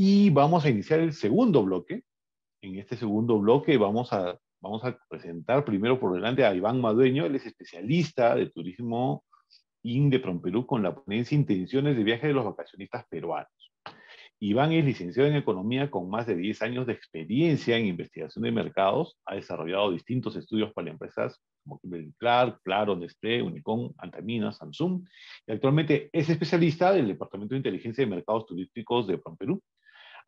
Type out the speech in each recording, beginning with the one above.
Y vamos a iniciar el segundo bloque. En este segundo bloque vamos a, presentar primero por delante a Iván Madueño, él es especialista de turismo de Perú con la ponencia Intenciones de viaje de los vacacionistas peruanos. Iván es licenciado en Economía con más de 10 años de experiencia en investigación de mercados. Ha desarrollado distintos estudios para empresas como Kimberly Clark, Claro, Nestlé, Unicom, Antamina, Samsung. Y actualmente es especialista del Departamento de Inteligencia de Mercados Turísticos de PROMPERÚ, Perú,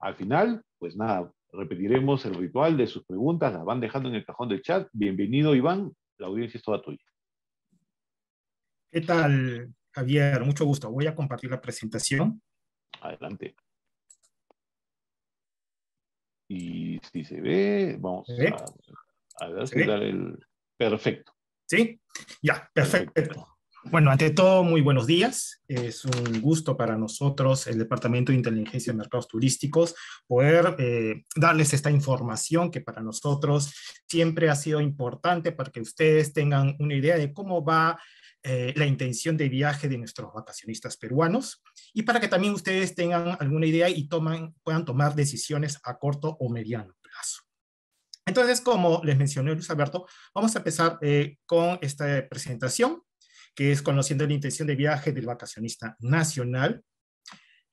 al final, pues nada, repetiremos el ritual de sus preguntas, las van dejando en el cajón del chat. Bienvenido, Iván, la audiencia es toda tuya. ¿Qué tal, Javier? Mucho gusto. Voy a compartir la presentación. Adelante. Y si se ve, vamos A, ver si el... Perfecto. ¿Sí? Ya, perfecto. Bueno, ante todo, muy buenos días. Es un gusto para nosotros, el Departamento de Inteligencia de Mercados Turísticos, poder eh, darles esta información que para nosotros siempre ha sido importante para que ustedes tengan una idea de cómo va eh, la intención de viaje de nuestros vacacionistas peruanos y para que también ustedes tengan alguna idea y toman, puedan tomar decisiones a corto o mediano plazo. Entonces, como les mencioné, Luis Alberto, vamos a empezar eh, con esta presentación que es Conociendo la intención de viaje del vacacionista nacional.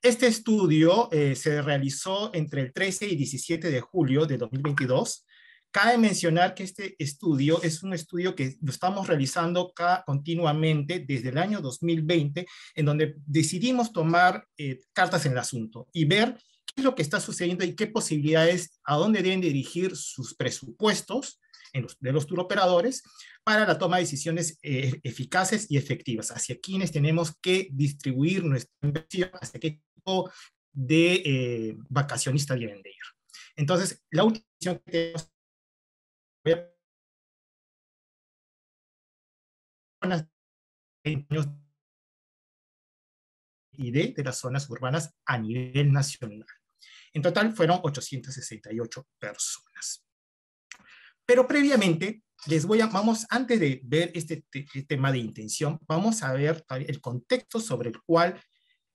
Este estudio eh, se realizó entre el 13 y 17 de julio de 2022. Cabe mencionar que este estudio es un estudio que lo estamos realizando continuamente desde el año 2020, en donde decidimos tomar eh, cartas en el asunto y ver qué es lo que está sucediendo y qué posibilidades, a dónde deben dirigir sus presupuestos en los, de los turoperadores para la toma de decisiones eh, eficaces y efectivas, hacia quienes tenemos que distribuir nuestra inversión, hacia qué tipo de eh, vacacionistas vienen deben de ir. Entonces, la última que tenemos y de las zonas urbanas a nivel nacional. En total fueron 868 personas. Pero previamente, les voy a, vamos, antes de ver este, tema de intención, vamos a ver el contexto sobre el cual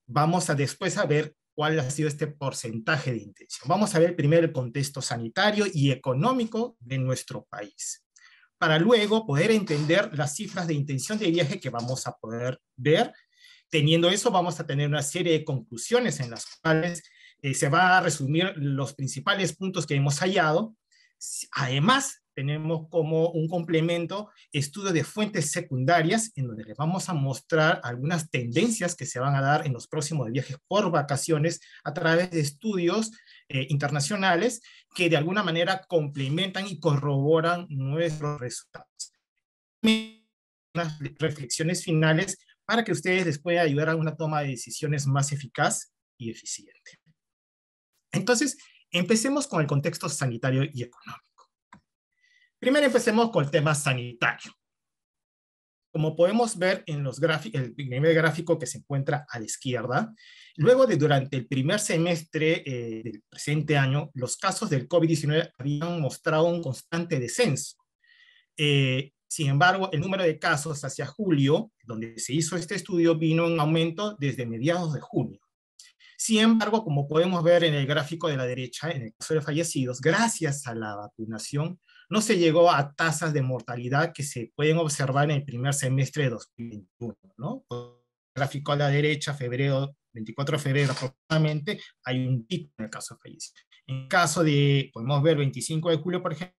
vamos a después a ver cuál ha sido este porcentaje de intención. Vamos a ver primero el contexto sanitario y económico de nuestro país, para luego poder entender las cifras de intención de viaje que vamos a poder ver. Teniendo eso, vamos a tener una serie de conclusiones en las cuales eh, se va a resumir los principales puntos que hemos hallado. Además, tenemos como un complemento estudio de fuentes secundarias en donde les vamos a mostrar algunas tendencias que se van a dar en los próximos viajes por vacaciones a través de estudios eh, internacionales que de alguna manera complementan y corroboran nuestros resultados. Unas reflexiones finales para que ustedes les puedan ayudar a una toma de decisiones más eficaz y eficiente. Entonces, empecemos con el contexto sanitario y económico. Primero empecemos con el tema sanitario. Como podemos ver en los el primer gráfico que se encuentra a la izquierda, luego de durante el primer semestre eh, del presente año, los casos del COVID-19 habían mostrado un constante descenso. Eh, sin embargo, el número de casos hacia julio, donde se hizo este estudio, vino en aumento desde mediados de junio. Sin embargo, como podemos ver en el gráfico de la derecha, en el caso de fallecidos, gracias a la vacunación, no se llegó a tasas de mortalidad que se pueden observar en el primer semestre de 2021, ¿no? el gráfico a la derecha, febrero, 24 de febrero aproximadamente, hay un pico en el caso de fallecidos. En caso de, podemos ver 25 de julio, por ejemplo,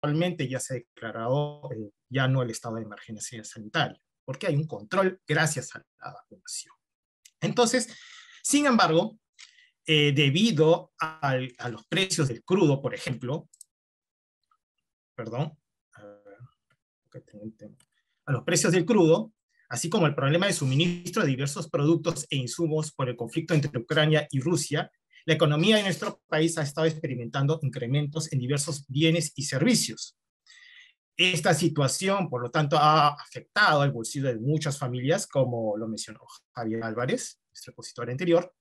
actualmente ya se ha declarado eh, ya no el estado de emergencia sanitaria, porque hay un control gracias a la vacunación. Entonces, sin embargo, eh, debido a los precios del crudo, por ejemplo, perdón, a los precios del crudo, así como el problema de suministro de diversos productos e insumos por el conflicto entre Ucrania y Rusia, la economía de nuestro país ha estado experimentando incrementos en diversos bienes y servicios. Esta situación, por lo tanto, ha afectado al bolsillo de muchas familias, como lo mencionó Javier Álvarez, nuestro expositor anterior,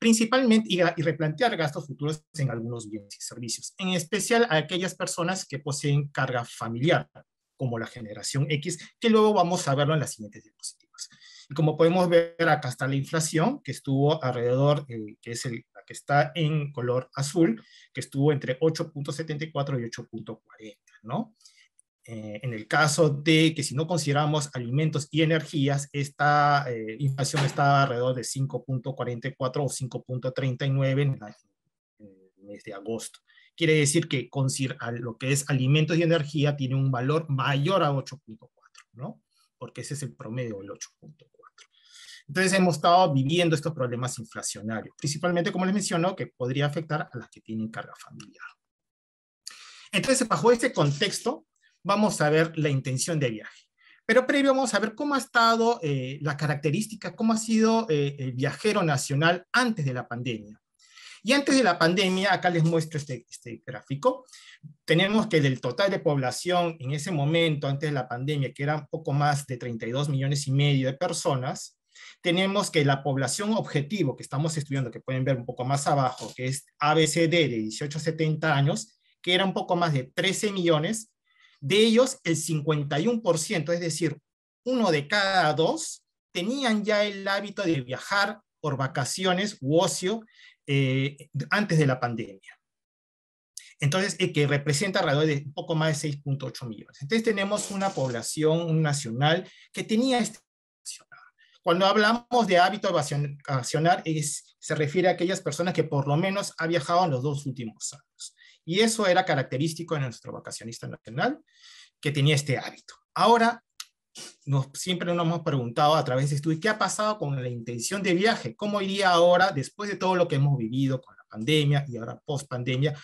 principalmente y, replantear gastos futuros en algunos bienes y servicios, en especial a aquellas personas que poseen carga familiar, como la generación X, que luego vamos a verlo en las siguientes diapositivas. Y como podemos ver, acá está la inflación, que estuvo alrededor, eh, que es el, la que está en color azul, que estuvo entre 8.74 y 8.40, ¿no? Eh, en el caso de que si no consideramos alimentos y energías, esta eh, inflación está alrededor de 5.44 o 5.39 en, el mes de agosto. Quiere decir que lo que es alimentos y energía tiene un valor mayor a 8.4, ¿no? Porque ese es el promedio, el 8.4. Entonces hemos estado viviendo estos problemas inflacionarios, principalmente, como les menciono, que podría afectar a las que tienen carga familiar. Entonces, bajo este contexto, vamos a ver la intención de viaje. Pero previo vamos a ver cómo ha estado eh, la característica, cómo ha sido eh, el viajero nacional antes de la pandemia. Y antes de la pandemia, acá les muestro este, este, gráfico, tenemos que del total de población en ese momento, antes de la pandemia, que era un poco más de 32 millones y medio de personas, tenemos que la población objetivo que estamos estudiando, que pueden ver un poco más abajo, que es ABCD de 18 a 70 años, que era un poco más de 13 millones, de ellos, el 51%, es decir, uno de cada dos, tenían ya el hábito de viajar por vacaciones u ocio eh, antes de la pandemia. Entonces, el que representa alrededor de un poco más de 6.8 millones. Entonces, tenemos una población nacional que tenía este... Cuando hablamos de hábito vacacional, es, se refiere a aquellas personas que por lo menos ha viajado en los dos últimos años. Y eso era característico de nuestro vacacionista nacional, que tenía este hábito. Ahora, siempre nos hemos preguntado a través de estudios, ¿qué ha pasado con la intención de viaje? ¿Cómo iría ahora, después de todo lo que hemos vivido con la pandemia y ahora post-pandemia,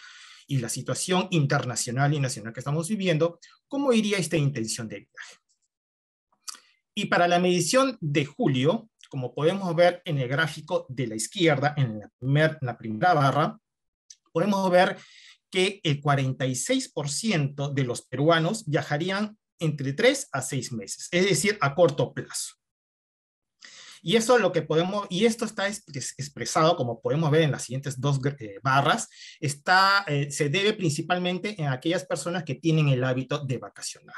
y la situación internacional y nacional que estamos viviendo, ¿cómo iría esta intención de viaje? Y para la medición de julio, como podemos ver en el gráfico de la izquierda, en la, en la primera barra, podemos ver que el 46% de los peruanos viajarían entre 3 a 6 meses, es decir, a corto plazo. Y eso lo que podemos, y esto está expresado, como podemos ver en las siguientes dos eh, barras, está, eh, se debe principalmente en aquellas personas que tienen el hábito de vacacionar.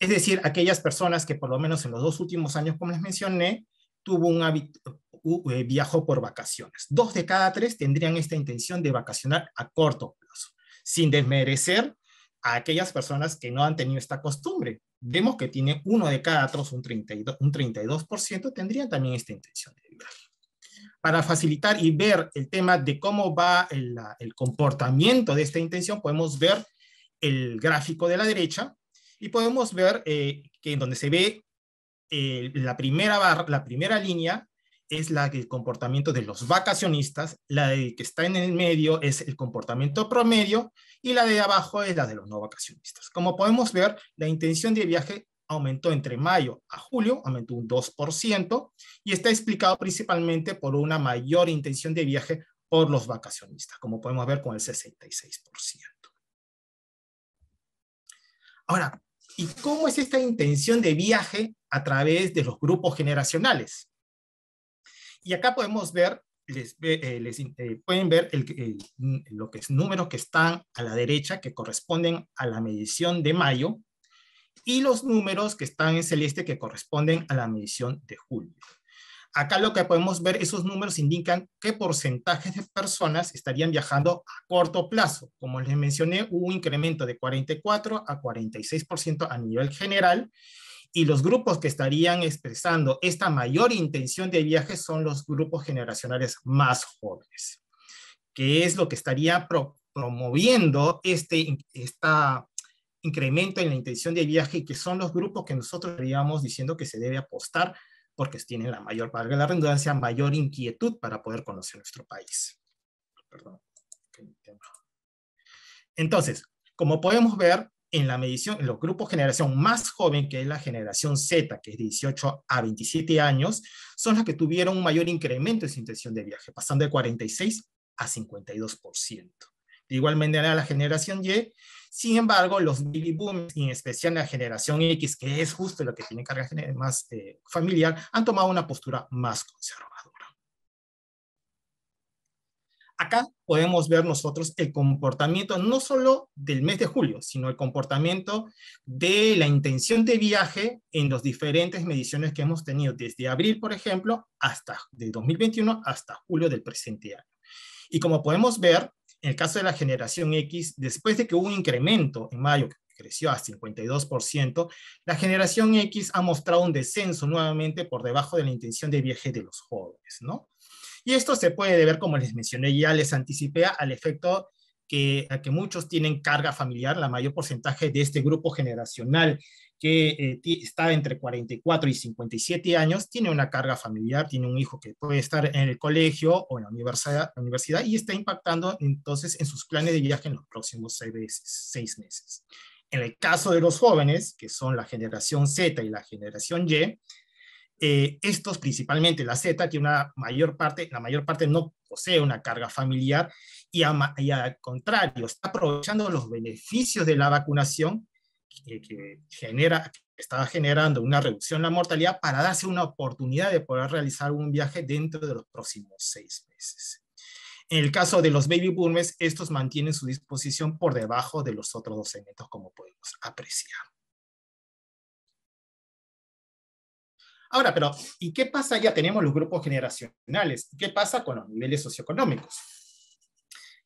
Es decir, aquellas personas que por lo menos en los dos últimos años, como les mencioné, tuvo un hábito, eh, viajó por vacaciones. Dos de cada tres tendrían esta intención de vacacionar a corto plazo, sin desmerecer a aquellas personas que no han tenido esta costumbre. Vemos que tiene uno de cada tres, un 32%, un 32 tendrían también esta intención de viajar. para facilitar y ver el tema de cómo va el, comportamiento de esta intención, podemos ver el gráfico de la derecha y podemos ver eh, que en donde se ve eh, la, primera la primera línea es la del comportamiento de los vacacionistas, la que está en el medio es el comportamiento promedio y la de abajo es la de los no vacacionistas. Como podemos ver, la intención de viaje aumentó entre mayo a julio, aumentó un 2%, y está explicado principalmente por una mayor intención de viaje por los vacacionistas, como podemos ver con el 66%. Ahora, ¿y cómo es esta intención de viaje a través de los grupos generacionales? Y acá podemos ver, les, eh, eh, pueden ver el, mm, lo que es números que están a la derecha que corresponden a la medición de mayo y los números que están en celeste que corresponden a la medición de julio. Acá lo que podemos ver, esos números indican qué porcentaje de personas estarían viajando a corto plazo. Como les mencioné, hubo un incremento de 44 a 46% a nivel general y los grupos que estarían expresando esta mayor intención de viaje son los grupos generacionales más jóvenes, que es lo que estaría promoviendo este esta incremento en la intención de viaje y que son los grupos que nosotros estaríamos diciendo que se debe apostar porque tienen la mayor, valga la redundancia, mayor inquietud para poder conocer nuestro país. Perdón. Entonces, como podemos ver, en la medición, en los grupos generación más joven, que es la generación Z, que es de 18 a 27 años, son las que tuvieron un mayor incremento en su intención de viaje, pasando de 46 a 52%. De igual manera, la generación Y, sin embargo, los baby Booms, y en especial la generación X, que es justo lo que tiene carga eh, más eh, familiar, han tomado una postura más conservadora. Acá podemos ver nosotros el comportamiento no solo del mes de julio, sino el comportamiento de la intención de viaje en las diferentes mediciones que hemos tenido desde abril, por ejemplo, hasta de 2021 hasta julio del presente año. Y como podemos ver, en el caso de la generación X, después de que hubo un incremento en mayo que creció a 52%, la generación X ha mostrado un descenso nuevamente por debajo de la intención de viaje de los jóvenes, ¿no? Y esto se puede ver, como les mencioné ya, les anticipé al efecto que, que muchos tienen carga familiar, la mayor porcentaje de este grupo generacional que eh, está entre 44 y 57 años, tiene una carga familiar, tiene un hijo que puede estar en el colegio o en la universidad, y está impactando entonces en sus planes de viaje en los próximos seis, seis meses. En el caso de los jóvenes, que son la generación Z y la generación Y, eh, estos principalmente, la Z que una mayor parte, la mayor parte no posee una carga familiar y, a, al contrario, está aprovechando los beneficios de la vacunación que, que genera, generando una reducción en la mortalidad para darse una oportunidad de poder realizar un viaje dentro de los próximos seis meses. En el caso de los baby boomers, estos mantienen su disposición por debajo de los otros dos segmentos, como podemos apreciar. Ahora, pero ¿y qué pasa? Ya tenemos los grupos generacionales. ¿Qué pasa con los niveles socioeconómicos?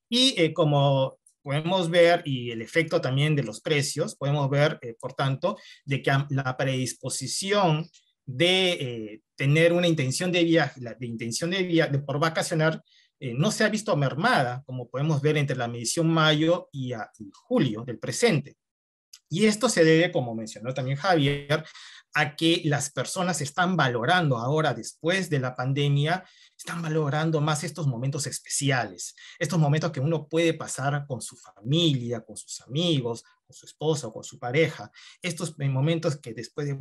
Y eh, como podemos ver, y el efecto también de los precios, podemos ver, eh, por tanto, de que la predisposición de eh, tener una intención de viaje, de intención de viaje de, por vacacionar, no se ha visto mermada, como podemos ver entre la medición mayo y, ah, y julio del presente. Y esto se debe, como mencionó también Javier, a que las personas están valorando ahora, después de la pandemia, están valorando más estos momentos especiales, estos momentos que uno puede pasar con su familia, con sus amigos, con su esposa o con su pareja, estos momentos que después de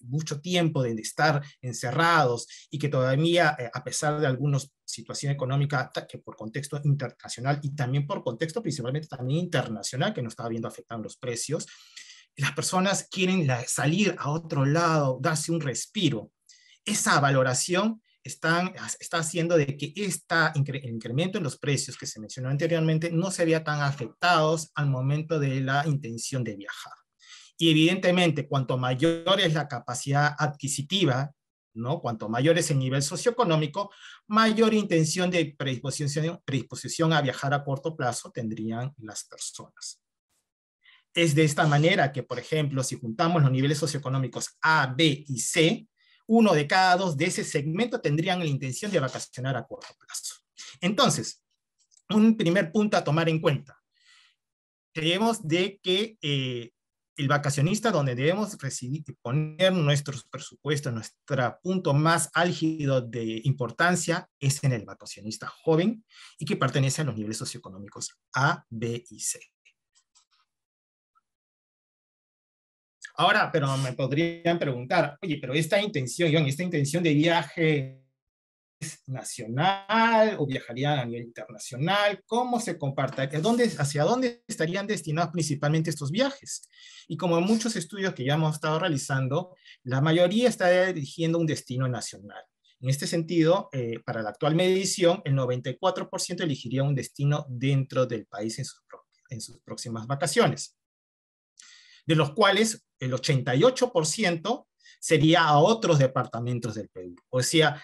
mucho tiempo de estar encerrados y que todavía, eh, a pesar de algunas situación económica que por contexto internacional y también por contexto principalmente también internacional que nos estaba viendo afectando los precios, las personas quieren salir a otro lado, darse un respiro. Esa valoración está haciendo de que el incremento en los precios que se mencionó anteriormente no sería tan afectados al momento de la intención de viajar. Y evidentemente, cuanto mayor es la capacidad adquisitiva, ¿no? cuanto mayor es el nivel socioeconómico, mayor intención de predisposición a viajar a corto plazo tendrían las personas. Es de esta manera que, por ejemplo, si juntamos los niveles socioeconómicos A, B y C, uno de cada dos de ese segmento tendrían la intención de vacacionar a corto plazo. Entonces, un primer punto a tomar en cuenta. Creemos de que eh, el vacacionista donde debemos recibir, poner nuestros presupuestos, nuestro punto más álgido de importancia es en el vacacionista joven y que pertenece a los niveles socioeconómicos A, B y C. Ahora, pero me podrían preguntar, oye, pero esta intención, esta intención de viaje nacional o viajaría a nivel internacional? ¿Cómo se comparta ¿Dónde, ¿Hacia dónde estarían destinados principalmente estos viajes? Y como en muchos estudios que ya hemos estado realizando, la mayoría está dirigiendo un destino nacional. En este sentido, eh, para la actual medición, el 94% elegiría un destino dentro del país en en sus próximas vacaciones de los cuales el 88% sería a otros departamentos del Perú. O sea,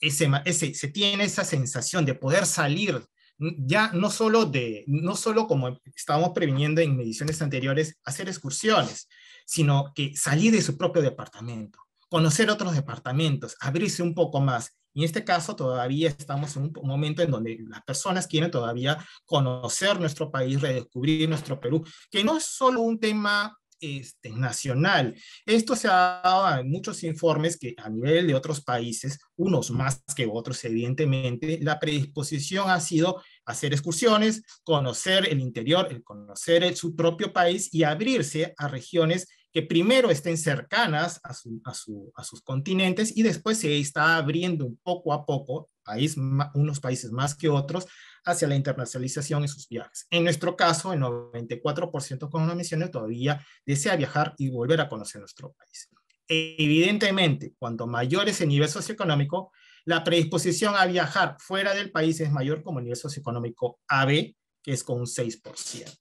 ese, ese, se tiene esa sensación de poder salir mm, ya no solo de no solo como estábamos previniendo en mediciones anteriores hacer excursiones, sino que salir de su propio departamento, conocer otros departamentos, abrirse un poco más y en este caso todavía estamos en un momento en donde las personas quieren todavía conocer nuestro país, redescubrir nuestro Perú, que no es solo un tema este, nacional. Esto se ha dado en muchos informes que a nivel de otros países, unos más que otros, evidentemente, la predisposición ha sido hacer excursiones, conocer el interior, el conocer su propio país y abrirse a regiones que primero estén cercanas a, a, sus continentes y después se está abriendo poco a poco, país, unos países más que otros, hacia la internacionalización en sus viajes. En nuestro caso, el 94%, como mencioné, todavía desea viajar y volver a conocer nuestro país. Evidentemente, cuando mayor es el nivel socioeconómico, la predisposición a viajar fuera del país es mayor como el nivel socioeconómico AB, que es con un 6%.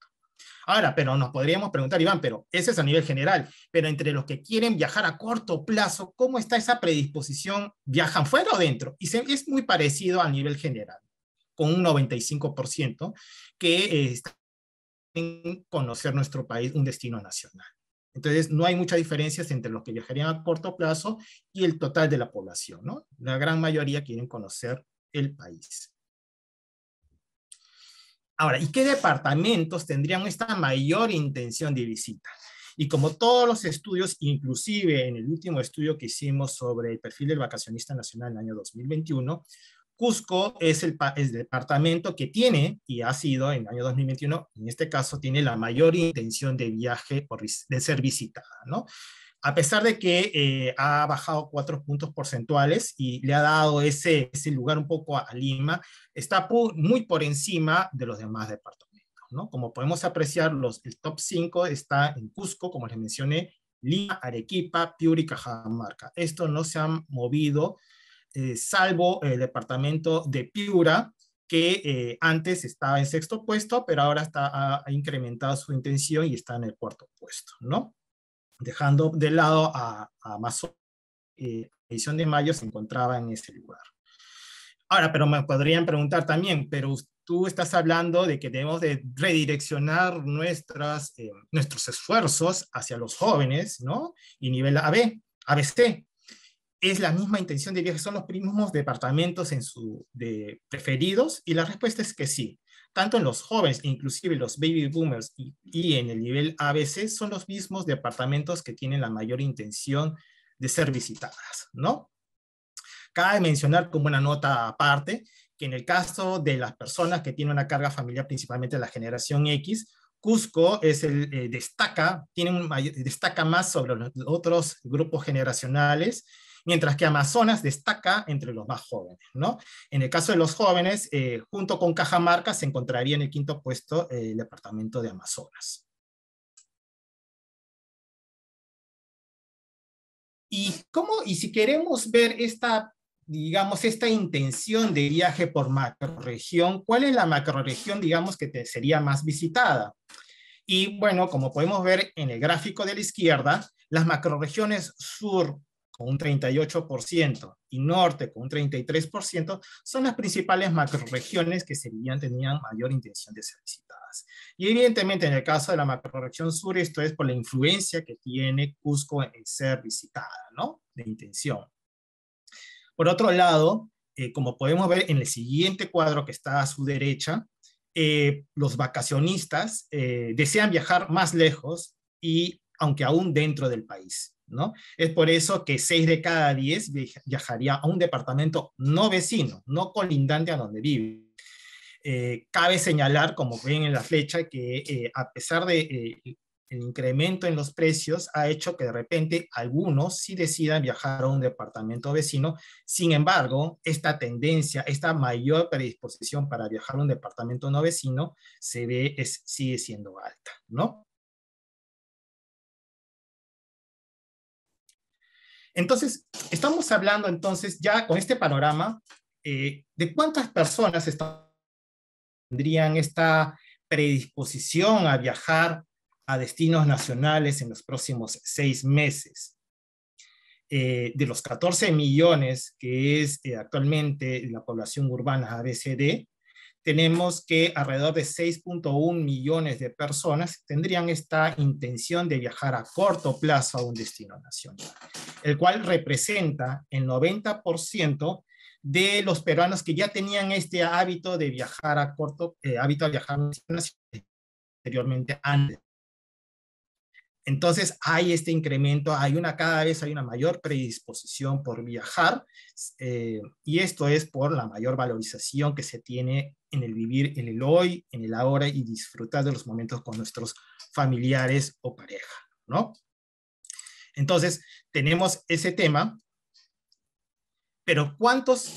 Ahora, pero nos podríamos preguntar, Iván, pero ese es a nivel general, pero entre los que quieren viajar a corto plazo, ¿cómo está esa predisposición? ¿Viajan fuera o dentro? Y es muy parecido a nivel general, con un 95% que quieren eh, conocer nuestro país, un destino nacional. Entonces, no hay muchas diferencias entre los que viajarían a corto plazo y el total de la población, ¿no? La gran mayoría quieren conocer el país. Ahora, ¿y qué departamentos tendrían esta mayor intención de visita? Y como todos los estudios, inclusive en el último estudio que hicimos sobre el perfil del vacacionista nacional en el año 2021, Cusco es el, departamento que tiene y ha sido en el año 2021, en este caso, tiene la mayor intención de viaje por, de ser visitada, ¿no? a pesar de que eh, ha bajado cuatro puntos porcentuales y le ha dado ese, lugar un poco a, Lima, está muy por encima de los demás departamentos. ¿no? Como podemos apreciar, los, el top 5 está en Cusco, como les mencioné, Lima, Arequipa, Piura y Cajamarca. Esto no se han movido, eh, salvo el departamento de Piura, que eh, antes estaba en sexto puesto, pero ahora ha, ha incrementado su intención y está en el cuarto puesto, ¿no? dejando de lado a, a eh, la edición de mayo se encontraba en ese lugar. Ahora, pero me podrían preguntar también, pero tú estás hablando de que debemos de redireccionar nuestras, eh, nuestros esfuerzos hacia los jóvenes, ¿no? Y nivel AB, ABC. Es la misma intención de viaje, son los mismos departamentos en su, preferidos, y la respuesta es que sí tanto en los jóvenes, inclusive los baby boomers y, en el nivel ABC, son los mismos departamentos que tienen la mayor intención de ser visitadas, ¿no? Cabe mencionar como una nota aparte que en el caso de las personas que tienen una carga familiar, principalmente la generación X, Cusco es el, eh, destaca, tiene destaca más sobre los otros grupos generacionales mientras que Amazonas destaca entre los más jóvenes. ¿no? En el caso de los jóvenes, eh, junto con Cajamarca se encontraría en el quinto puesto eh, el departamento de Amazonas. Y, cómo, y si queremos ver esta digamos, esta intención de viaje por macroregión, ¿cuál es la macroregión, digamos, que te sería más visitada? Y bueno, como podemos ver en el gráfico de la izquierda, las macroregiones sur, con un 38% y norte con un 33%, son las principales macroregiones que serían, tenían mayor intención de ser visitadas. Y evidentemente en el caso de la macroregión sur, esto es por la influencia que tiene Cusco en ser visitada, ¿no? De intención. Por otro lado, eh, como podemos ver en el siguiente cuadro que está a su derecha, eh, los vacacionistas eh, desean viajar más lejos y aunque aún dentro del país. Es por eso que 6 de cada 10 viajaría a un departamento no vecino, no colindante a donde vive. Eh, cabe señalar, como ven en la flecha, que eh, a pesar de eh, el incremento en los precios ha hecho que de repente algunos sí decidan viajar a un departamento vecino. Sin embargo, esta tendencia, esta mayor predisposición para viajar a un departamento no vecino se ve, sigue siendo alta, ¿no? Entonces, estamos hablando entonces ya con este panorama eh, de cuántas personas tendrían esta predisposición a viajar a destinos nacionales en los próximos seis meses. Eh, de los 14 millones que es eh, actualmente la población urbana ABCD, tenemos que alrededor de 6.1 millones de personas tendrían esta intención de viajar a corto plazo a un destino nacional, el cual representa el 90% de los peruanos que ya tenían este hábito de viajar a corto, eh, hábito de viajar anteriormente antes entonces hay este incremento, hay una cada vez hay una mayor predisposición por viajar eh, y esto es por la mayor valorización que se tiene en el vivir en el hoy, en el ahora y disfrutar de los momentos con nuestros familiares o pareja, ¿no? Entonces tenemos ese tema, pero cuántos,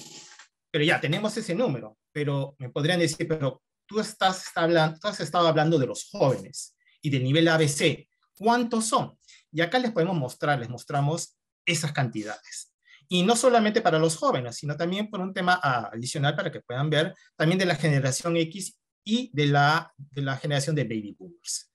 pero ya tenemos ese número, pero me podrían decir, pero tú estás, hablando, tú has estado hablando de los jóvenes y del nivel ABC, cuántos son. Y acá les podemos mostrar, les mostramos esas cantidades. Y no solamente para los jóvenes, sino también por un tema adicional para que puedan ver también de la generación X y de la, de la generación de baby boomers.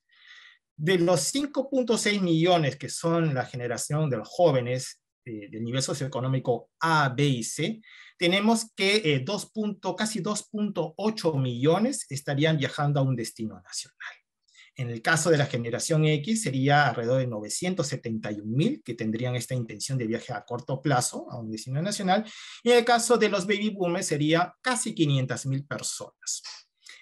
De los 5.6 millones que son la generación de los jóvenes eh, del nivel socioeconómico A, B y C, tenemos que 2. Eh, casi 2.8 millones estarían viajando a un destino nacional. En el caso de la generación X sería alrededor de 971 mil que tendrían esta intención de viaje a corto plazo a un destino nacional. Y en el caso de los baby boomers sería casi 500.000 personas.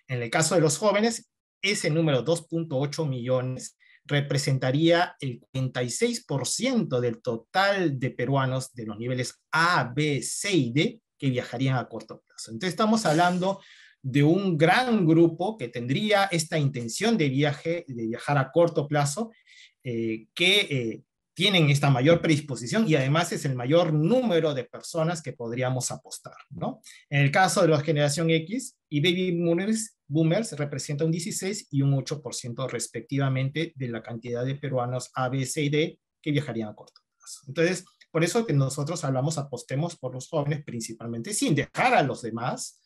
En el caso de los jóvenes, ese número 2.8 millones representaría el 46% del total de peruanos de los niveles A, B, C y D que viajarían a corto plazo. Entonces estamos hablando de un gran grupo que tendría esta intención de viaje, de viajar a corto plazo, eh, que eh, tienen esta mayor predisposición y además es el mayor número de personas que podríamos apostar, ¿no? En el caso de la generación X y baby boomers, boomers representa un 16 y un 8% respectivamente de la cantidad de peruanos A, B, C y D que viajarían a corto plazo. Entonces, por eso que nosotros hablamos apostemos por los jóvenes principalmente, sin dejar a los demás,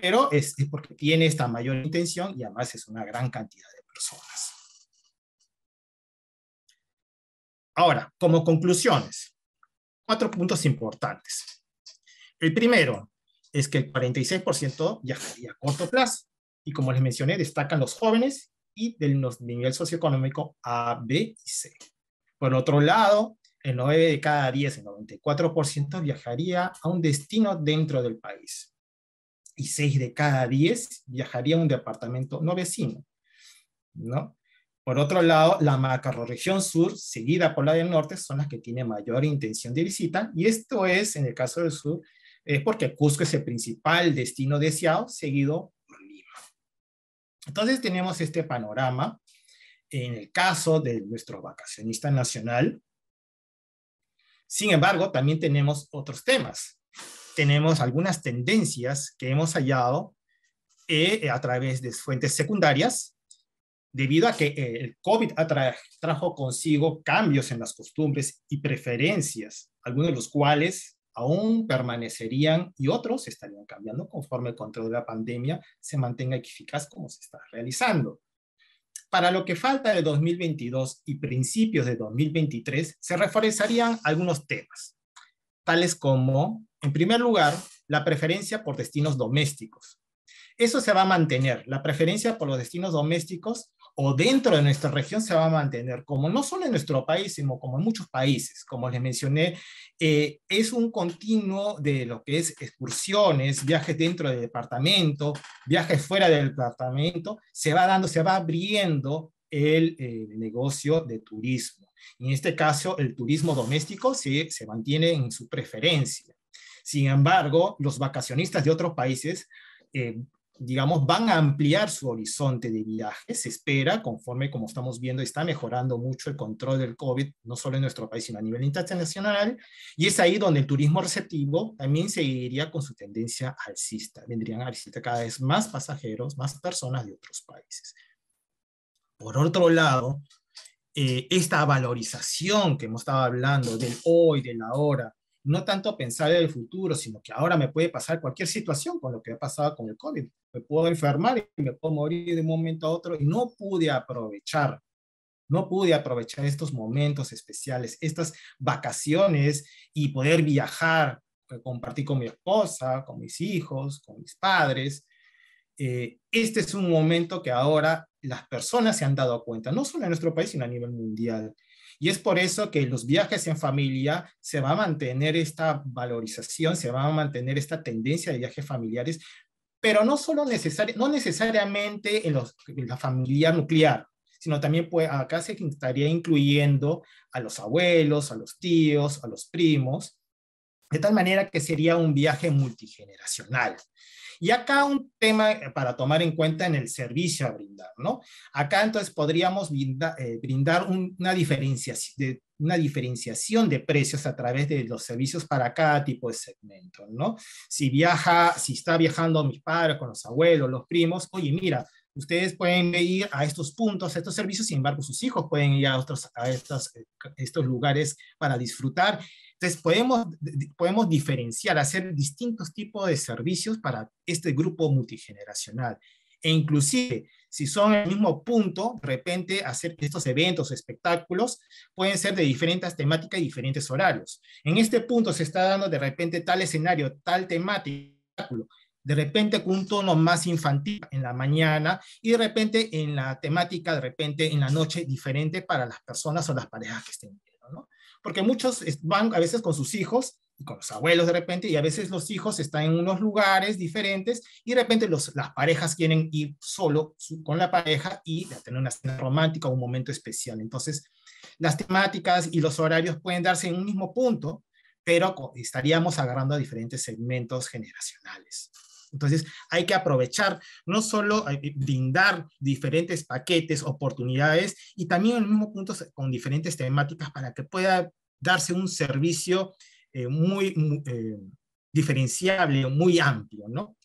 pero es, porque tiene esta mayor intención y además es una gran cantidad de personas. Ahora, como conclusiones, cuatro puntos importantes. El primero es que el 46% viajaría a corto plazo y como les mencioné, destacan los jóvenes y del nivel socioeconómico A, B y C. Por otro lado, el 9 de cada 10, el 94%, viajaría a un destino dentro del país y 6 de cada 10 viajaría a un departamento no vecino, ¿no? Por otro lado, la región sur, seguida por la del norte, son las que tienen mayor intención de visita, y esto es, en el caso del sur, es porque Cusco es el principal destino deseado, seguido por Lima. Entonces tenemos este panorama en el caso de nuestro vacacionista nacional. Sin embargo, también tenemos otros temas tenemos algunas tendencias que hemos hallado eh, a través de fuentes secundarias, debido a que eh, el COVID trajo consigo cambios en las costumbres y preferencias, algunos de los cuales aún permanecerían y otros estarían cambiando conforme el control de la pandemia se mantenga eficaz como se está realizando. Para lo que falta de 2022 y principios de 2023, se reforzarían algunos temas, tales como en primer lugar, la preferencia por destinos domésticos. Eso se va a mantener. La preferencia por los destinos domésticos o dentro de nuestra región se va a mantener, como no solo en nuestro país, sino como en muchos países. Como les mencioné, eh, es un continuo de lo que es excursiones, viajes dentro del departamento, viajes fuera del departamento, se va dando, se va abriendo el eh, negocio de turismo. En este caso, el turismo doméstico se mantiene en su preferencia. Sin embargo, los vacacionistas de otros países, eh, digamos, van a ampliar su horizonte de viajes. Se espera, conforme como estamos viendo, está mejorando mucho el control del COVID, no solo en nuestro país, sino a nivel internacional. Y es ahí donde el turismo receptivo también seguiría con su tendencia alcista. Vendrían a visitar cada vez más pasajeros, más personas de otros países. Por otro lado, eh, esta valorización que hemos estado hablando del hoy, de la hora, no tanto pensar en el futuro, sino que ahora me puede pasar cualquier situación con lo que ha pasado con el COVID. Me puedo enfermar y me puedo morir de un momento a otro y no pude aprovechar, no pude aprovechar estos momentos especiales, estas vacaciones y poder viajar, eh, compartir con mi esposa, con mis hijos, con mis padres. Eh, este es un momento que ahora las personas se han dado cuenta, no solo en nuestro país, sino a nivel mundial y es por eso que los viajes en familia se va a mantener esta valorización, se va a mantener esta tendencia de viajes familiares, pero no solo necesariamente en, los, la familia nuclear, sino también puede acá se estaría incluyendo a los abuelos, a los tíos, a los primos, de tal manera que sería un viaje multigeneracional. Y acá un tema eh, para tomar en cuenta en el servicio a brindar, ¿no? Acá entonces podríamos eh, brindar una, diferenciación de, una diferenciación de precios a través de los servicios para cada tipo de segmento, ¿no? Si viaja, si está viajando mis padres con los abuelos, los primos, oye, mira, ustedes pueden ir a estos puntos, a estos servicios, sin embargo, sus hijos pueden ir a, otros, a estos, a eh, estos lugares para disfrutar entonces, podemos, podemos diferenciar, hacer distintos tipos de servicios para este grupo multigeneracional. E inclusive, si son el mismo punto, de repente hacer estos eventos, espectáculos, pueden ser de diferentes temáticas y diferentes horarios. En este punto se está dando de repente tal escenario, tal temática, de repente con un tono más infantil en la mañana y de repente en la temática, de repente en la noche diferente para las personas o las parejas que estén porque muchos van a veces con sus hijos y con los abuelos de repente, y a veces los hijos están en unos lugares diferentes y de repente los, las parejas quieren ir solo con la pareja y tener una cena romántica o un momento especial. Entonces, las temáticas y los horarios pueden darse en un mismo punto, pero estaríamos agarrando a diferentes segmentos generacionales. Entonces hay que aprovechar, no solo eh, eh, brindar diferentes paquetes, oportunidades y también en el mismo punto con diferentes temáticas para que pueda darse un servicio eh, muy, diferenciable, muy amplio, ¿no?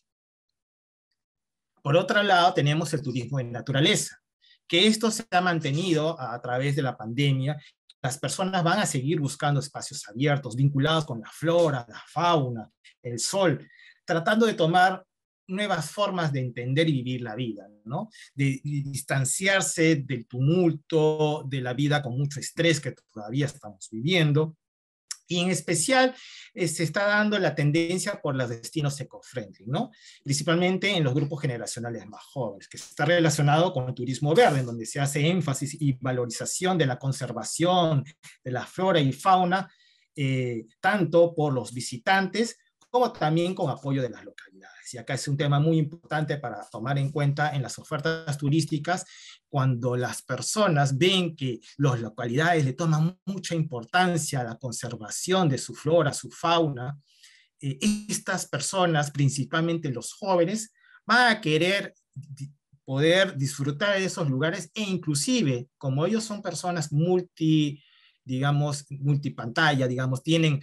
Por otro lado, tenemos el turismo de naturaleza, que esto se ha mantenido a través de la pandemia las personas van a seguir buscando espacios abiertos, vinculados con la flora, la fauna, el sol tratando de tomar nuevas formas de entender y vivir la vida, ¿no? De, distanciarse del tumulto, de la vida con mucho estrés que todavía estamos viviendo. Y en especial eh, se está dando la tendencia por los destinos ecofriendly, ¿no? Principalmente en los grupos generacionales más jóvenes, que está relacionado con el turismo verde, en donde se hace énfasis y valorización de la conservación de la flora y fauna, eh, tanto por los visitantes como también con apoyo de las localidades. Y acá es un tema muy importante para tomar en cuenta en las ofertas turísticas, cuando las personas ven que las localidades le toman mucha importancia a la conservación de su flora, su fauna, eh, estas personas, principalmente los jóvenes, van a querer poder disfrutar de esos lugares e inclusive, como ellos son personas multi, digamos, multipantalla, digamos, tienen...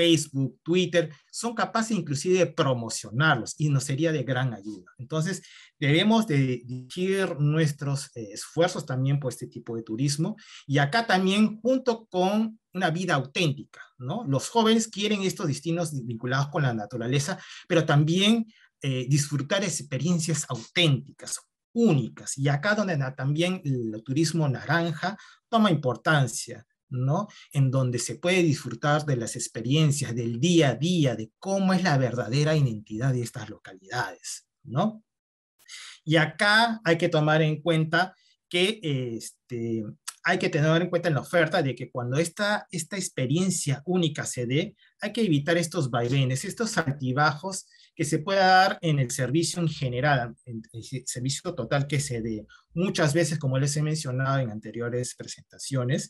Facebook, Twitter, son capaces inclusive de promocionarlos y nos sería de gran ayuda. Entonces, debemos de dirigir nuestros eh, esfuerzos también por este tipo de turismo y acá también junto con una vida auténtica, ¿no? Los jóvenes quieren estos destinos vinculados con la naturaleza, pero también eh, disfrutar experiencias auténticas, únicas. Y acá donde también el turismo naranja toma importancia. ¿no? En donde se puede disfrutar de las experiencias, del día a día, de cómo es la verdadera identidad de estas localidades, ¿no? Y acá hay que tomar en cuenta que este, hay que tener en cuenta en la oferta de que cuando esta, experiencia única se dé, hay que evitar estos vaivenes, estos altibajos que se pueda dar en el servicio en general, en el servicio total que se dé. Muchas veces, como les he mencionado en anteriores presentaciones,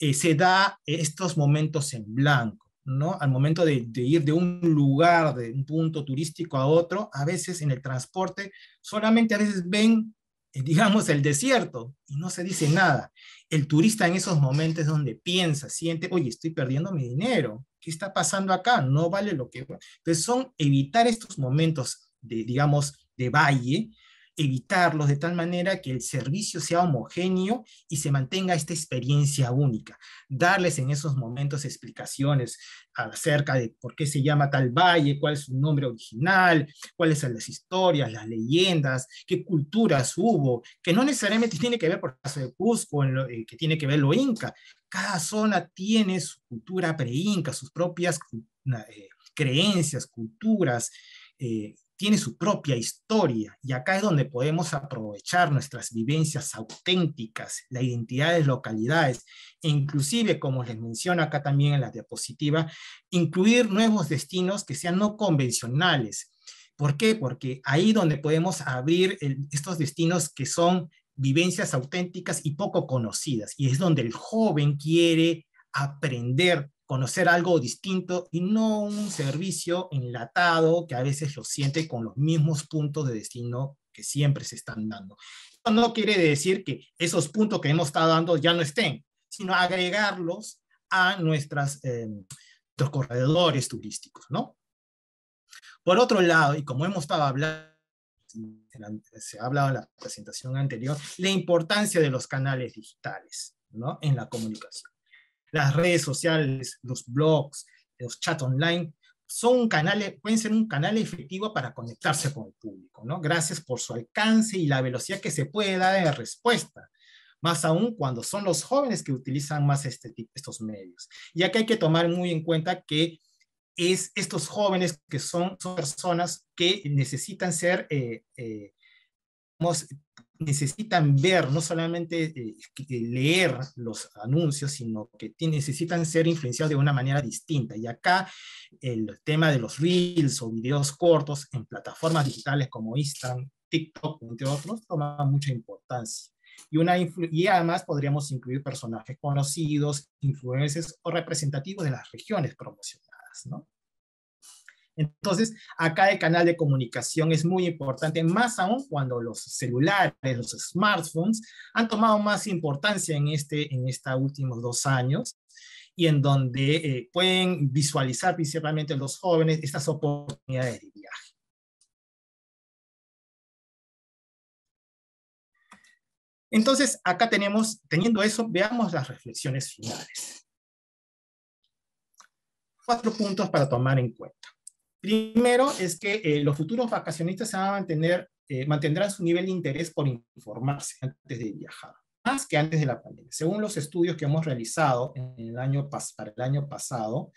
eh, se da estos momentos en blanco, ¿no? Al momento de, ir de un lugar, de un punto turístico a otro, a veces en el transporte solamente a veces ven, eh, digamos, el desierto y no se dice nada. El turista en esos momentos donde piensa, siente, oye, estoy perdiendo mi dinero, ¿qué está pasando acá? No vale lo que... Entonces son evitar estos momentos de, digamos, de valle evitarlos de tal manera que el servicio sea homogéneo y se mantenga esta experiencia única. Darles en esos momentos explicaciones acerca de por qué se llama tal valle, cuál es su nombre original, cuáles son las historias, las leyendas, qué culturas hubo, que no necesariamente tiene que ver por caso de Cusco, eh, que tiene que ver lo inca. Cada zona tiene su cultura pre-Inca, sus propias eh, creencias, culturas, eh, tiene su propia historia y acá es donde podemos aprovechar nuestras vivencias auténticas, la identidad de localidades e inclusive, como les menciono acá también en la diapositiva, incluir nuevos destinos que sean no convencionales. ¿Por qué? Porque ahí donde podemos abrir estos destinos que son vivencias auténticas y poco conocidas y es donde el joven quiere aprender conocer algo distinto y no un servicio enlatado que a veces lo siente con los mismos puntos de destino que siempre se están dando. Esto no quiere decir que esos puntos que hemos estado dando ya no estén, sino agregarlos a nuestras, eh, nuestros corredores turísticos, ¿no? Por otro lado, y como hemos estado hablando, se ha hablado en la presentación anterior, la importancia de los canales digitales, ¿no? En la comunicación las redes sociales, los blogs, los chats online, son canales, pueden ser un canal efectivo para conectarse con el público, ¿no? Gracias por su alcance y la velocidad que se puede dar de respuesta, más aún cuando son los jóvenes que utilizan más este tipo, estos medios. Y aquí hay que tomar muy en cuenta que es estos jóvenes que son, personas que necesitan ser eh, eh, necesitan ver, no solamente eh, leer los anuncios, sino que necesitan ser influenciados de una manera distinta. Y acá el tema de los reels o videos cortos en plataformas digitales como Instagram, TikTok, entre otros, toma mucha importancia. Y, una y además podríamos incluir personajes conocidos, influencers o representativos de las regiones promocionadas, ¿no? Entonces, acá el canal de comunicación es muy importante, más aún cuando los celulares, los smartphones han tomado más importancia en, este, en estos últimos dos años y en donde eh, pueden visualizar principalmente los jóvenes estas oportunidades de viaje. Entonces, acá tenemos, teniendo eso, veamos las reflexiones finales. Cuatro puntos para tomar en cuenta. Primero es que eh, los futuros vacacionistas van a eh, mantendrán su nivel de interés por informarse antes de viajar, más que antes de la pandemia. Según los estudios que hemos realizado en el año para el año pasado,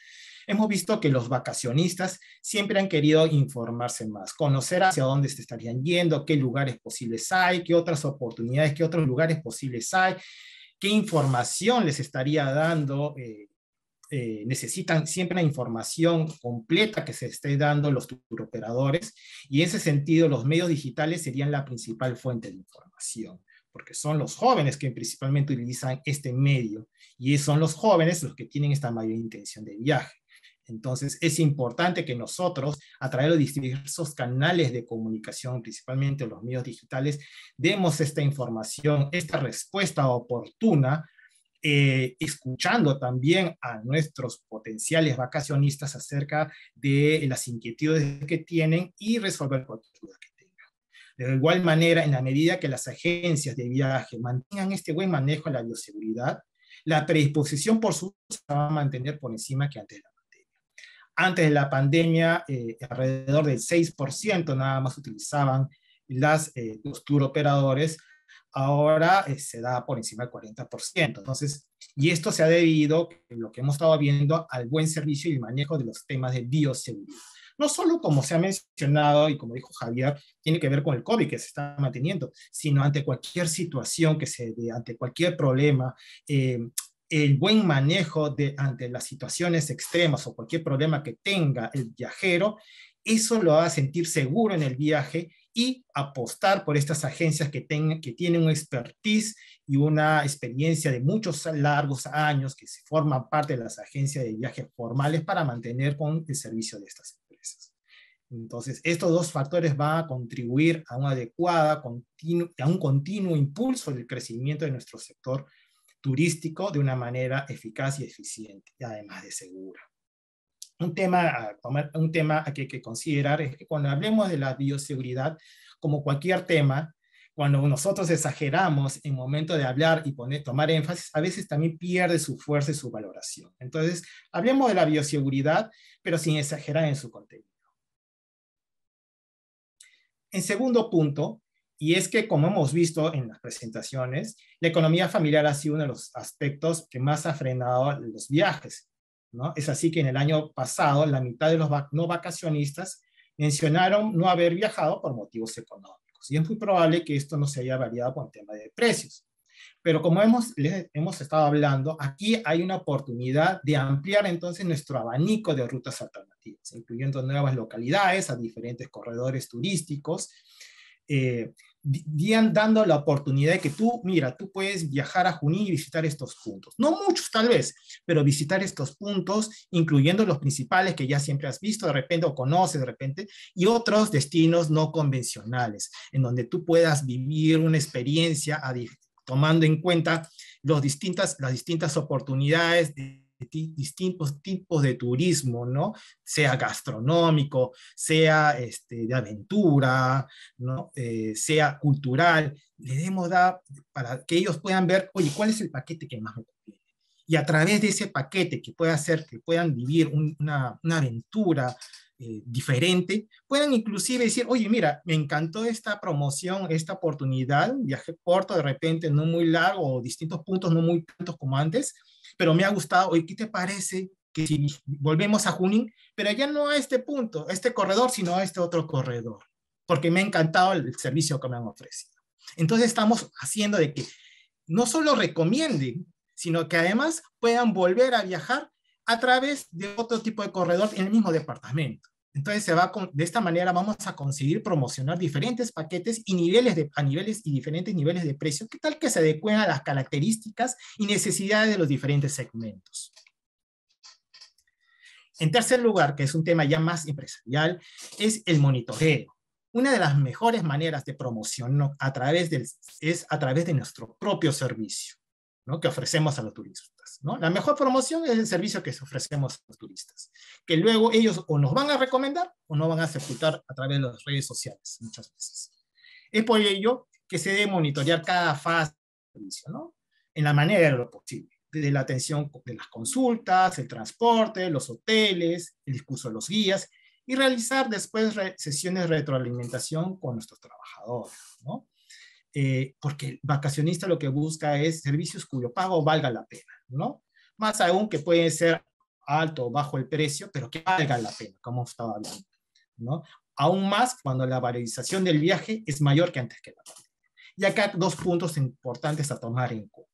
hemos visto que los vacacionistas siempre han querido informarse más, conocer hacia dónde se estarían yendo, qué lugares posibles hay, qué otras oportunidades, qué otros lugares posibles hay, qué información les estaría dando. Eh, eh, necesitan siempre la información completa que se esté dando los operadores y en ese sentido los medios digitales serían la principal fuente de información porque son los jóvenes que principalmente utilizan este medio y son los jóvenes los que tienen esta mayor intención de viaje. Entonces, es importante que nosotros, a través de los diversos canales de comunicación, principalmente los medios digitales, demos esta información, esta respuesta oportuna eh, escuchando también a nuestros potenciales vacacionistas acerca de las inquietudes que tienen y resolver cualquier duda que tengan. De igual manera, en la medida que las agencias de viaje mantengan este buen manejo de la bioseguridad, la predisposición por su uso va a mantener por encima que antes de la pandemia. Antes de la pandemia, eh, alrededor del 6% nada más utilizaban las, eh, los tour operadores ahora eh, se da por encima del 40%. Entonces, y esto se ha debido, lo que hemos estado viendo, al buen servicio y el manejo de los temas de bioseguridad. No solo como se ha mencionado y como dijo Javier, tiene que ver con el COVID que se está manteniendo, sino ante cualquier situación que se dé, ante cualquier problema, eh, el buen manejo de, ante las situaciones extremas o cualquier problema que tenga el viajero eso lo va a sentir seguro en el viaje y apostar por estas agencias que, que tienen un expertise y una experiencia de muchos largos años que se forman parte de las agencias de viajes formales para mantener con el servicio de estas empresas. Entonces, estos dos factores van a contribuir a, una adecuada, a un continuo impulso del crecimiento de nuestro sector turístico de una manera eficaz y eficiente, y además de segura. Un tema, un que hay que considerar es que cuando hablemos de la bioseguridad, como cualquier tema, cuando nosotros exageramos en momento de hablar y poner, tomar énfasis, a veces también pierde su fuerza y su valoración. Entonces, hablemos de la bioseguridad, pero sin exagerar en su contenido. En segundo punto, y es que, como hemos visto en las presentaciones, la economía familiar ha sido uno de los aspectos que más ha frenado los viajes. Es así que en el año pasado la mitad de los no vacacionistas mencionaron no haber viajado por motivos económicos. Y es muy probable que esto no se haya variado con tema de precios. Pero como hemos, hemos estado hablando, aquí hay una oportunidad de ampliar entonces nuestro abanico de rutas alternativas, incluyendo nuevas localidades a diferentes corredores turísticos. Eh, dando la oportunidad de que tú, mira, tú puedes viajar a Junín y visitar estos puntos. No muchos tal vez, pero visitar estos puntos, incluyendo los principales que ya siempre has visto de repente o conoces de repente, y otros destinos no convencionales, en donde tú puedas vivir una experiencia tomando en cuenta los distintas, las distintas oportunidades de distintos tipos de turismo, ¿no? Sea gastronómico, sea este, de aventura, ¿no? Eh, sea cultural. Le demos da para que ellos puedan ver, oye, ¿cuál es el paquete que más me conviene? Y a través de ese paquete que pueda hacer que puedan vivir una, una, aventura eh, diferente, puedan inclusive decir, oye, mira, me encantó esta promoción, esta oportunidad, viaje corto, de repente no muy largo, o distintos puntos no muy tantos como antes, pero me ha gustado. ¿Y qué te parece que si volvemos a Junín, pero ya no a este punto, a este corredor, sino a este otro corredor? Porque me ha encantado el servicio que me han ofrecido. Entonces estamos haciendo de que no solo recomienden, sino que además puedan volver a viajar a través de otro tipo de corredor en el mismo departamento. Entonces, se va de esta manera vamos a conseguir promocionar diferentes paquetes y niveles a niveles y diferentes niveles de precio, que tal que se adecuen a las características y necesidades de los diferentes segmentos. En tercer lugar, que es un tema ya más empresarial, es el monitoreo. Una de las mejores maneras de promoción a través del, es a través de nuestro propio servicio que ofrecemos a los turistas. La mejor promoción es el servicio que ofrecemos a los turistas, que luego ellos o nos van a recomendar o nos van a sepultar a través de las redes sociales muchas veces. Es por ello que se debe monitorear cada fase del servicio, ¿no? En la manera de lo posible, desde la atención de las consultas, el transporte, los hoteles, el discurso de los guías y realizar después sesiones de retroalimentación con nuestros trabajadores, eh, porque el vacacionista lo que busca es servicios cuyo pago valga la pena, ¿no? Más aún que puede ser alto o bajo el precio, pero que valga la pena, como estaba hablando, ¿no? Aún más cuando la valorización del viaje es mayor que antes que la pandemia. Y acá dos puntos importantes a tomar en cuenta.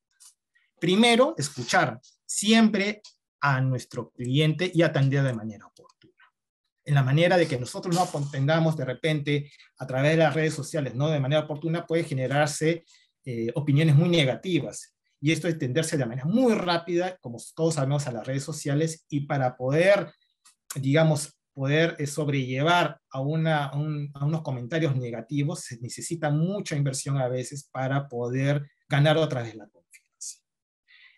Primero, escuchar siempre a nuestro cliente y atender de manera oportuna en la manera de que nosotros no contengamos de repente a través de las redes sociales, ¿no? De manera oportuna puede generarse eh, opiniones muy negativas. Y esto es tenderse de manera muy rápida, como todos sabemos, a las redes sociales y para poder, digamos, poder eh, sobrellevar a, una, a unos comentarios negativos, se necesita mucha inversión a veces para poder ganar otra vez la confianza.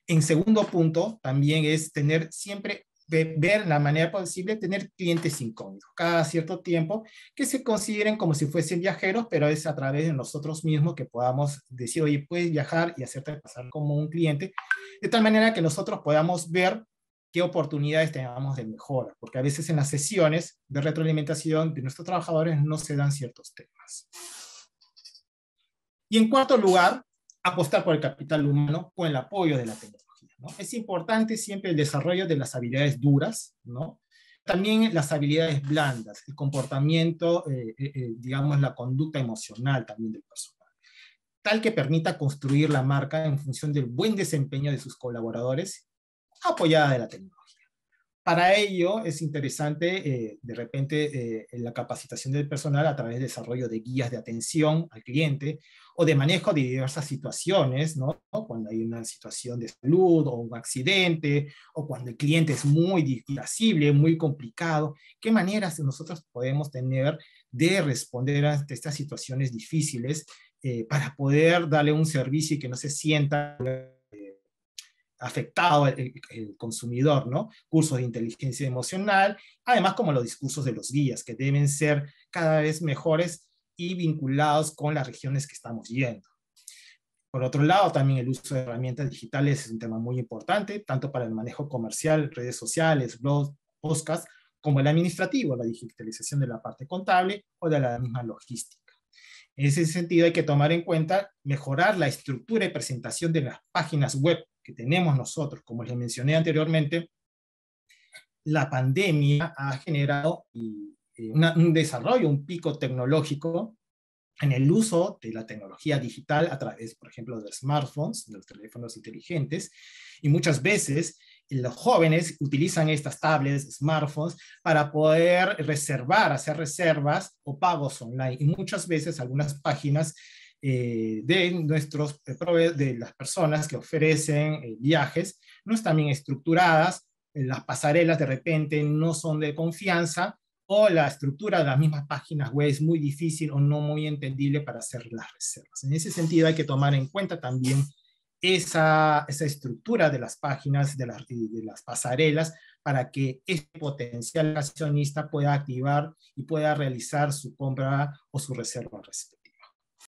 En segundo punto, también es tener siempre ver la manera posible tener clientes incómodos cada cierto tiempo que se consideren como si fuesen viajeros, pero es a través de nosotros mismos que podamos decir, oye, puedes viajar y hacerte pasar como un cliente, de tal manera que nosotros podamos ver qué oportunidades tengamos de mejora, porque a veces en las sesiones de retroalimentación de nuestros trabajadores no se dan ciertos temas. Y en cuarto lugar, apostar por el capital humano con el apoyo de la tecnología. Es importante siempre el desarrollo de las habilidades duras, ¿no? También las habilidades blandas, el comportamiento, eh, eh, eh, digamos, la conducta emocional también del personal, tal que permita construir la marca en función del buen desempeño de sus colaboradores, apoyada de la tecnología. Para ello es interesante eh, de repente eh, la capacitación del personal a través del desarrollo de guías de atención al cliente o de manejo de diversas situaciones, ¿no? cuando hay una situación de salud o un accidente o cuando el cliente es muy irascible, muy complicado, qué maneras nosotros podemos tener de responder ante estas situaciones difíciles eh, para poder darle un servicio y que no se sienta afectado el, consumidor, ¿no? Cursos de inteligencia emocional, además como los discursos de los guías, que deben ser cada vez mejores y vinculados con las regiones que estamos yendo. Por otro lado, también el uso de herramientas digitales es un tema muy importante, tanto para el manejo comercial, redes sociales, blogs, podcasts, como el administrativo, la digitalización de la parte contable o de la misma logística. En ese sentido, hay que tomar en cuenta mejorar la estructura y presentación de las páginas web que tenemos nosotros. Como les mencioné anteriormente, la pandemia ha generado eh, un desarrollo, un pico tecnológico en el uso de la tecnología digital a través, por ejemplo, de smartphones, de los teléfonos inteligentes, y muchas veces los jóvenes utilizan estas tablets, smartphones, para poder reservar, hacer reservas o pagos online. Y muchas veces algunas páginas eh, de, nuestros, eh, de las personas que ofrecen eh, viajes no están bien estructuradas, las pasarelas de repente no son de confianza o la estructura de las mismas páginas web es muy difícil o no muy entendible para hacer las reservas. En ese sentido hay que tomar en cuenta también esa, estructura de las páginas, de las, de las pasarelas, para que este potencial accionista pueda activar y pueda realizar su compra o su reserva al respecto.